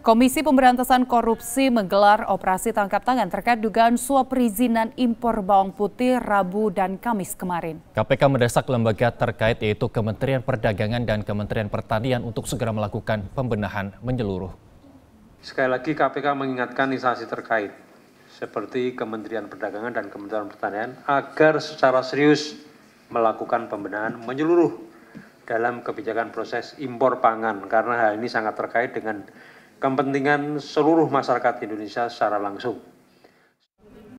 Komisi Pemberantasan Korupsi menggelar operasi tangkap tangan terkait dugaan suap perizinan impor bawang putih Rabu dan Kamis kemarin. KPK mendesak lembaga terkait yaitu Kementerian Perdagangan dan Kementerian Pertanian untuk segera melakukan pembenahan menyeluruh. Sekali lagi KPK mengingatkan instansi terkait seperti Kementerian Perdagangan dan Kementerian Pertanian agar secara serius melakukan pembenahan menyeluruh dalam kebijakan proses impor pangan karena hal ini sangat terkait dengan kepentingan seluruh masyarakat Indonesia secara langsung.